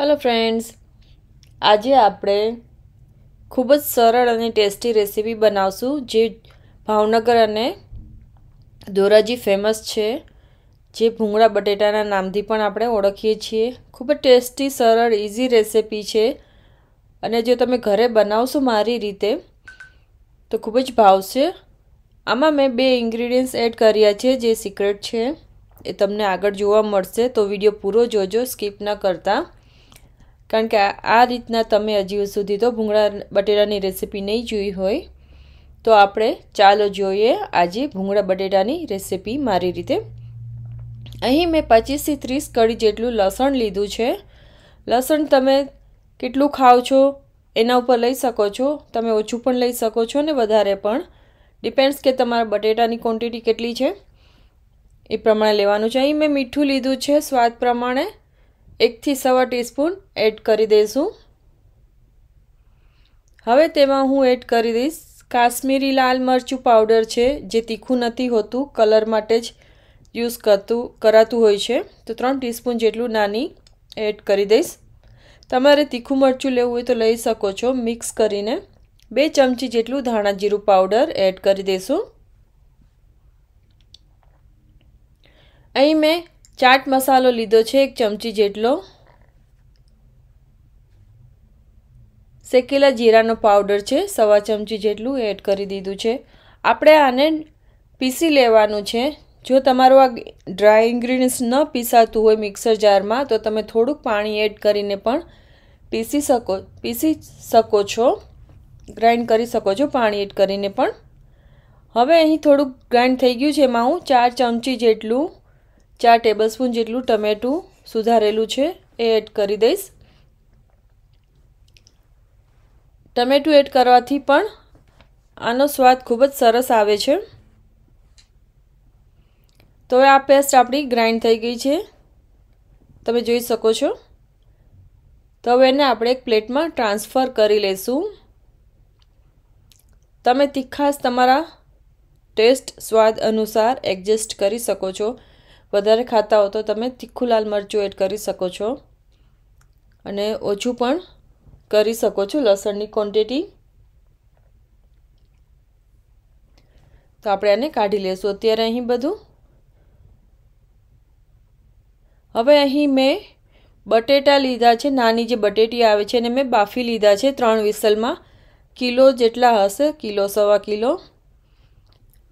hello friends આજે આપણે ખૂબ જ સરળ અને ટેસ્ટી રેસીપી બનાવશું જે ભાવનગર અને ધોરાજી ફેમસ છે જે ભૂંગળા બટેટાના નામથી પણ આપણે ઓળખીએ છીએ ખૂબ જ ટેસ્ટી સરળ ઇઝી રેસીપી છે અને જો તમે ઘરે બનાવશો મારી રીતે તો ખૂબ જ ભાવશે આમાં મેં બે ઇન્ગ્રીડિયન્ટ્સ એડ કર્યા છે જે સિક્રેટ છે એ તમને આગળ જોવા મળશે તો વિડીયો પૂરો જોજો સ્કીપ ન કરતાં કારણ કે આ રીતના તમે હજી સુધી તો ભૂંગળા બટેટાની રેસીપી નહીં જોઈ હોય તો આપણે ચાલો જોઈએ આજે ભૂંગળા બટેટાની રેસીપી મારી રીતે અહીં મેં પચીસથી ત્રીસ કડી જેટલું લસણ લીધું છે લસણ તમે કેટલું ખાઓ છો એના ઉપર લઈ શકો છો તમે ઓછું પણ લઈ શકો છો ને વધારે પણ ડિપેન્ડ્સ કે તમારા બટેટાની ક્વોન્ટિટી કેટલી છે એ પ્રમાણે લેવાનું છે અહીં મેં મીઠું લીધું છે સ્વાદ પ્રમાણે એકથી સવા ટીસ્પૂન એડ કરી દઈશું હવે તેમાં હું એડ કરી દઈશ કાશ્મીરી લાલ મરચું પાવડર છે જે તીખું નથી હોતું કલર માટે જ યુઝ કરતું કરાતું હોય છે તો ત્રણ ટીસ્પૂન જેટલું નાની એડ કરી દઈશ તમારે તીખું મરચું લેવું હોય તો લઈ શકો છો મિક્સ કરીને બે ચમચી જેટલું ધાણા જીરું પાવડર એડ કરી દઈશું અહીં મેં ચાટ મસાલો લીધો છે એક ચમચી જેટલો શેકેલા જીરાનો પાવડર છે સવા ચમચી જેટલું એડ કરી દીધું છે આપણે આને પીસી લેવાનું છે જો તમારું આ ડ્રાય ઇન્ગ્રીડિયન્ટ્સ ન પીસાતું હોય મિક્સર જારમાં તો તમે થોડુંક પાણી એડ કરીને પણ પીસી શકો પીસી શકો છો ગ્રાઇન્ડ કરી શકો છો પાણી એડ કરીને પણ હવે અહીં થોડુંક ગ્રાઇન્ડ થઈ ગયું છે એમાં હું ચાર ચમચી જેટલું ચાર ટેબલસ્પૂન જેટલું ટમેટું સુધારેલું છે એ એડ કરી દઈશ ટમેટું એડ કરવાથી પણ આનો સ્વાદ ખૂબ જ સરસ આવે છે તો હવે આ પેસ્ટ આપણી ગ્રાઇન્ડ થઈ ગઈ છે તમે જોઈ શકો છો તો હવે એને આપણે એક પ્લેટમાં ટ્રાન્સફર કરી લઈશું તમે તીખાસ તમારા ટેસ્ટ સ્વાદ અનુસાર એડજસ્ટ કરી શકો છો વધારે ખાતા હો તો તમે તીખું લાલ મરચું એડ કરી શકો છો અને ઓછું પણ કરી શકો છો લસણની ક્વોન્ટિટી તો આપણે આને કાઢી લઈશું અત્યારે અહીં બધું હવે અહીં મેં બટેટા લીધા છે નાની જે બટેટી આવે છે અને મેં બાફી લીધા છે ત્રણ વિસલમાં કિલો જેટલા હશે કિલો સવા કિલો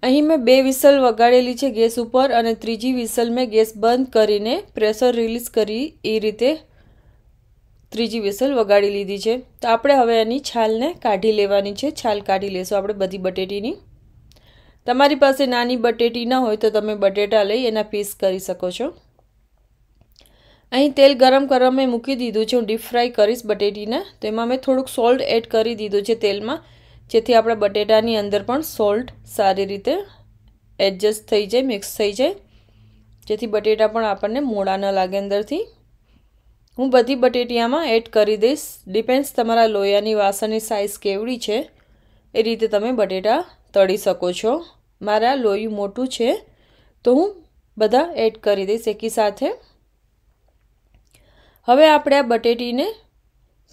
અહીં મેં બે વિસલ વગાડેલી છે ગેસ ઉપર અને ત્રીજી વિસલ મેં ગેસ બંધ કરીને પ્રેશર રિલીઝ કરી એ રીતે ત્રીજી વિસલ વગાડી લીધી છે તો આપણે હવે એની છાલને કાઢી લેવાની છે છાલ કાઢી લેશું આપણે બધી બટેટીની તમારી પાસે નાની બટેટી ન હોય તો તમે બટેટા લઈ એના પીસ કરી શકો છો અહીં તેલ ગરમ કરવા મેં મૂકી દીધું છે હું ડીપ ફ્રાય કરીશ બટેટીને તો એમાં મેં થોડુંક સોલ્ટ એડ કરી દીધું છે તેલમાં જેથી આપણા બટેટાની અંદર પણ સોલ્ટ સારી રીતે એડજસ્ટ થઈ જાય મિક્સ થઈ જાય જેથી બટેટા પણ આપણને મોડા ન લાગે અંદરથી હું બધી બટેટિયામાં એડ કરી દઈશ ડિપેન્ડ્સ તમારા લોયાની વાસણની સાઇઝ કેવડી છે એ રીતે તમે બટેટા તળી શકો છો મારા લોયું મોટું છે તો હું બધા એડ કરી દઈશ એકી સાથે હવે આપણે આ બટેટીને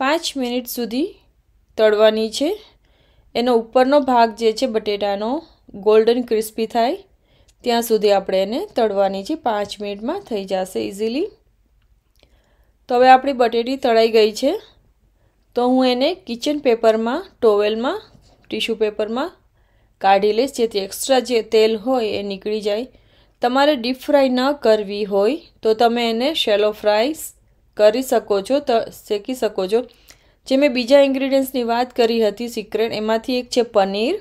પાંચ મિનિટ સુધી તળવાની છે એનો ઉપરનો ભાગ જે છે બટેટાનો ગોલ્ડન ક્રિસ્પી થાય ત્યાં સુધી આપણે એને તળવાની છે પાંચ મિનિટમાં થઈ જશે ઇઝીલી તો હવે આપણી બટેટી તળાઈ ગઈ છે તો હું એને કિચન પેપરમાં ટોવેલમાં ટીશ્યુ પેપરમાં કાઢી લઈશ જેથી એક્સ્ટ્રા જે તેલ હોય એ નીકળી જાય તમારે ડીપ ફ્રાય ન કરવી હોય તો તમે એને શેલો ફ્રાય કરી શકો છો શેકી શકો છો જે મેં બીજા ઇન્ગ્રીડિયન્ટ્સની વાત કરી હતી સિક્રેટ એમાંથી એક છે પનીર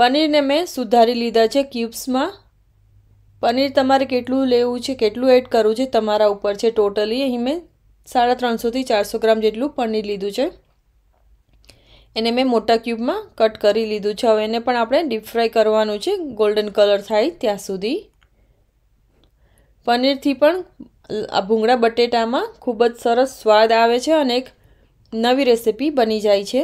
પનીરને મેં સુધારી લીધા છે ક્યુબ્સમાં પનીર તમારે કેટલું લેવું છે કેટલું એડ કરવું છે તમારા ઉપર છે ટોટલી અહીં મેં સાડા ત્રણસોથી ચારસો ગ્રામ જેટલું પનીર લીધું છે એને મેં મોટા ક્યુબમાં કટ કરી લીધું છે હવે એને પણ આપણે ડીપ ફ્રાય કરવાનું છે ગોલ્ડન કલર થાય ત્યાં સુધી પનીરથી પણ આ ભૂંગળા બટેટામાં ખૂબ જ સરસ સ્વાદ આવે છે અને એક નવી રેસીપી બની જાય છે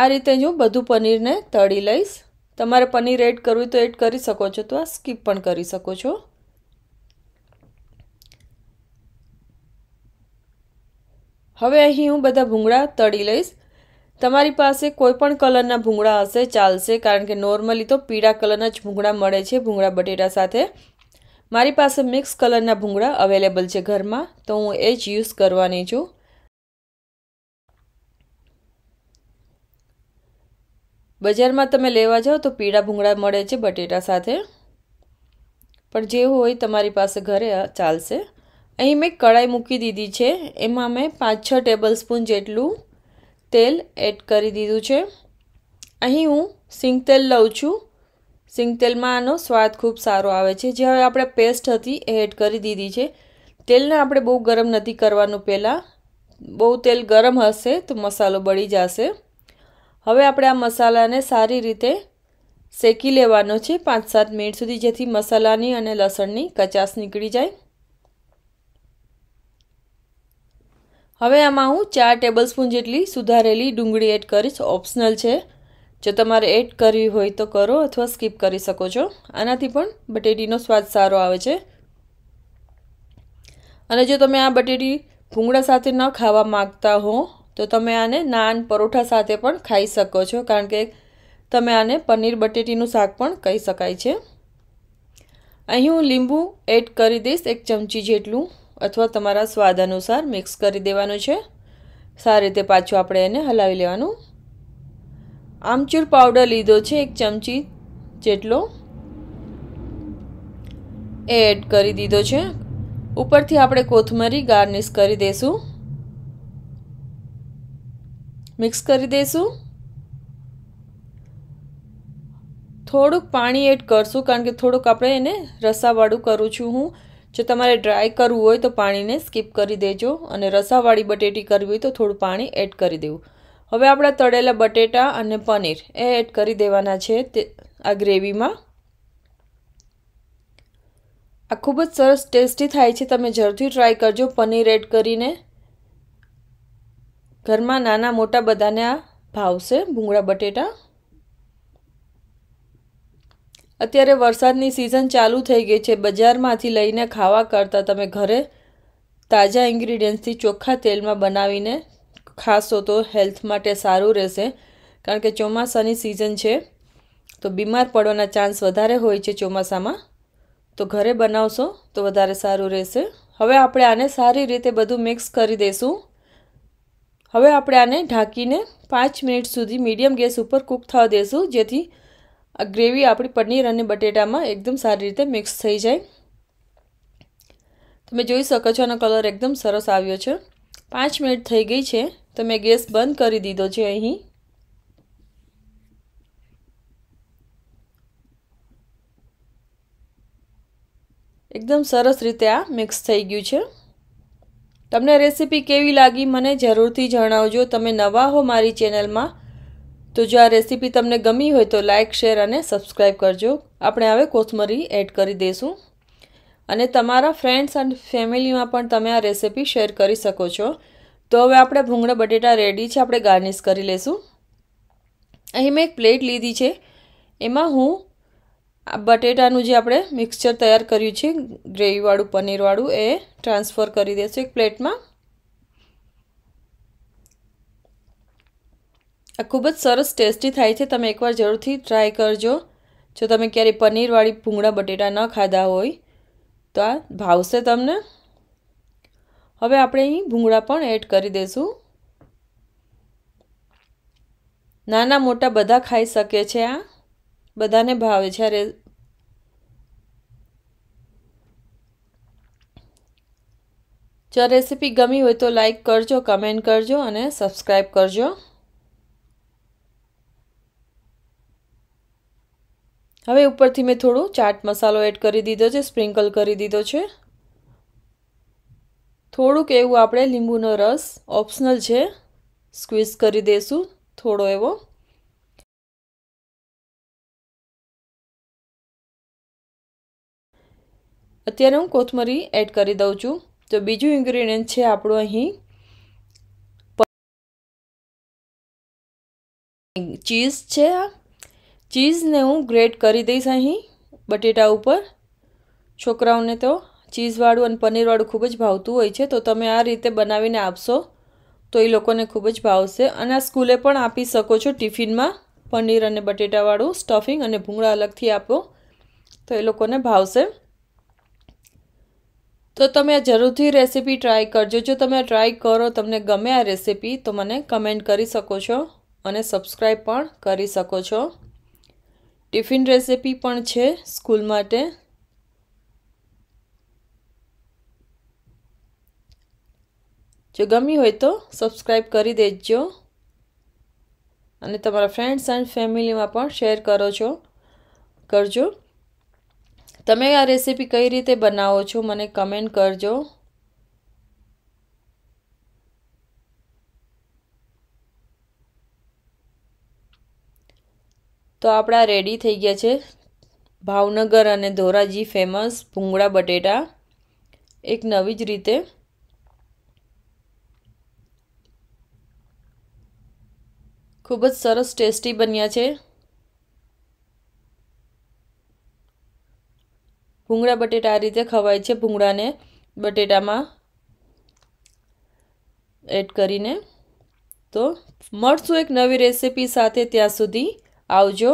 આ રીતે હું બધું પનીરને તળી લઈશ તમારે પનીર એડ કરવું તો એડ કરી શકો છો તો આ સ્કીપ પણ કરી શકો છો હવે અહીં હું બધા ભૂંગળા તળી લઈશ તમારી પાસે કોઈપણ કલરના ભૂંગળા હશે ચાલશે કારણ કે નોર્મલી તો પીળા કલરના જ ભૂંગળા મળે છે ભૂંગળા બટેટા સાથે મારી પાસે મિક્સ કલરના ભૂંગળા અવેલેબલ છે ઘરમાં તો હું એ જ યુઝ કરવાની છું બજારમાં તમે લેવા જાઓ તો પીળા ભૂંગળા મળે છે બટેટા સાથે પણ જે હોય તમારી પાસે ઘરે ચાલશે અહીં મેં કઢાઈ મૂકી દીધી છે એમાં મેં પાંચ છ ટેબલસ્પૂન જેટલું તેલ એડ કરી દીધું છે અહીં હું સિંગ તેલ લઉં છું સિંગ તેલમાં આનો સ્વાદ ખૂબ સારો આવે છે જે હવે આપણે પેસ્ટ હતી એ એડ કરી દીધી છે તેલને આપણે બહુ ગરમ નથી કરવાનું પહેલાં બહુ તેલ ગરમ હશે તો મસાલો બળી જશે હવે આપણે આ મસાલાને સારી રીતે શેકી લેવાનો છે પાંચ સાત મિનિટ સુધી જેથી મસાલાની અને લસણની કચાસ નીકળી જાય હવે આમાં હું ચાર ટેબલસ્પૂન જેટલી સુધારેલી ડુંગળી એડ કરીશ ઓપ્શનલ છે જો તમારે એડ કરવી હોય તો કરો અથવા સ્કીપ કરી શકો છો આનાથી પણ બટેટીનો સ્વાદ સારો આવે છે અને જો તમે આ બટેટી ભૂંગળા સાથે ન ખાવા માગતા હો તો તમે આને નાન પરોઠા સાથે પણ ખાઈ શકો છો કારણ કે તમે આને પનીર બટેટીનું શાક પણ કહી શકાય છે અહીં હું લીંબુ એડ કરી દઈશ એક ચમચી જેટલું અથવા તમારા સ્વાદ અનુસાર મિક્સ કરી દેવાનું છે સારી રીતે પાછું આપણે એને હલાવી લેવાનું આમચૂર પાવડર લીધો છે એક ચમચી જેટલો એ એડ કરી દીધો છે ઉપરથી આપણે કોથમરી ગાર્નિશ કરી દઈશું મિક્સ કરી દઈશું થોડુંક પાણી એડ કરશું કારણ કે થોડુંક આપણે એને રસાવાળું કરું છું હું જો તમારે ડ્રાય કરવું હોય તો પાણીને સ્કીપ કરી દેજો અને રસાવાળી બટેટી કરવી હોય તો થોડું પાણી એડ કરી દેવું હવે આપણા તળેલા બટેટા અને પનીર એ એડ કરી દેવાના છે તે આ ગ્રેવીમાં આ ખૂબ જ સરસ ટેસ્ટી થાય છે તમે જરૂરથી ટ્રાય કરજો પનીર એડ કરીને ઘરમાં નાના મોટા બધાને આ ભાવશે ભૂંગળા બટેટા અત્યારે વરસાદની સિઝન ચાલુ થઈ ગઈ છે બજારમાંથી લઈને ખાવા કરતાં તમે ઘરે તાજા ઇન્ગ્રીડિયન્ટ્સથી ચોખ્ખા તેલમાં બનાવીને ખાશો તો હેલ્થ માટે સારું રહેશે કારણ કે ચોમાસાની સિઝન છે તો બીમાર પડવાના ચાન્સ વધારે હોય છે ચોમાસામાં તો ઘરે બનાવશો તો વધારે સારું રહેશે હવે આપણે આને સારી રીતે બધું મિક્સ કરી દઈશું હવે આપણે આને ઢાંકીને પાંચ મિનિટ સુધી મીડિયમ ગેસ ઉપર કૂક થવા દેશું જેથી આ ગ્રેવી આપણી પનીર અને બટેટામાં એકદમ સારી રીતે મિક્સ થઈ જાય તમે જોઈ શકો છો એનો કલર એકદમ સરસ આવ્યો છે પાંચ મિનિટ થઈ ગઈ છે તો મેં ગેસ બંધ કરી દીધો છે અહીં એકદમ સરસ રીતે આ મિક્સ થઈ ગયું છે તમને રેસીપી કેવી લાગી મને જરૂરથી જણાવજો તમે નવા હો મારી ચેનલમાં તો જો આ રેસીપી તમને ગમી હોય તો લાઇક શેર અને સબસ્ક્રાઈબ કરજો આપણે હવે કોથમરી એડ કરી દઈશું અને તમારા ફ્રેન્ડ્સ અને ફેમિલીમાં પણ તમે આ રેસીપી શેર કરી શકો છો તો હવે આપણે ભૂંગળા બટેટા રેડી છે આપણે ગાર્નિશ કરી લઈશું અહીં મેં એક પ્લેટ લીધી છે એમાં હું આ બટેટાનું જે આપણે મિક્સચર તૈયાર કર્યું છે ગ્રેવીવાળું પનીરવાળું એ ટ્રાન્સફર કરી દેશું એક પ્લેટમાં આ ખૂબ જ સરસ ટેસ્ટી થાય છે તમે એકવાર જરૂરથી ટ્રાય કરજો જો તમે ક્યારેય પનીરવાળી ભૂંગળા બટેટા ન ખાધા હોય તો આ ભાવશે તમને હવે આપણે અહીં ભૂંગળા પણ એડ કરી દઈશું નાના મોટા બધા ખાઈ શકે છે આ બધાને ભાવે જ્યારે જો રેસીપી ગમી હોય તો લાઈક કરજો કમેન્ટ કરજો અને સબસ્ક્રાઈબ કરજો હવે ઉપરથી મેં થોડું ચાટ મસાલો એડ કરી દીધો છે સ્પ્રિંકલ કરી દીધો છે થોડુંક એવું આપણે લીંબુનો રસ ઓપ્શનલ છે સ્ક્વીઝ કરી દઈશું થોડો એવો અત્યારે હું કોથમરી એડ કરી દઉં છું તો બીજું ઇન્ગ્રીડિયન્ટ છે આપણું અહીં ચીઝ છે આ ચીઝને હું ગ્રેટ કરી દઈશ અહીં બટેટા ઉપર છોકરાઓને તો ચીઝવાળું અને પનીરવાળું ખૂબ જ ભાવતું હોય છે તો તમે આ રીતે બનાવીને આપશો તો એ લોકોને ખૂબ જ ભાવશે અને આ સ્કૂલે પણ આપી શકો છો ટિફિનમાં પનીર અને બટેટાવાળું સ્ટફિંગ અને ભૂંગળા અલગથી આપો તો એ લોકોને ભાવશે તો તમે જરૂરથી રેસીપી ટ્રાય કરજો જો તમે ટ્રાય કરો તમને ગમે આ રેસીપી તો મને કમેન્ટ કરી શકો છો અને સબસ્ક્રાઈબ પણ કરી શકો છો ટિફિન રેસીપી પણ છે સ્કૂલ માટે જો ગમી હોય તો સબસ્ક્રાઈબ કરી દેજો અને તમારા ફ્રેન્ડ્સ એન્ડ ફેમિલીમાં પણ શેર કરો છો કરજો તમે આ રેસીપી કઈ રીતે બનાવો છો મને કમેન્ટ કરજો તો આપણા રેડી થઈ ગયા છે ભાવનગર અને ધોરાજી ફેમસ ભૂંગળા બટેટા એક નવી જ રીતે ખૂબ જ સરસ ટેસ્ટી બન્યા છે ભૂંગળા બટેટા આ રીતે ખવાય છે ભૂંગળાને બટેટામાં એડ કરીને તો મળશું એક નવી રેસિપી સાથે ત્યાં સુધી આવજો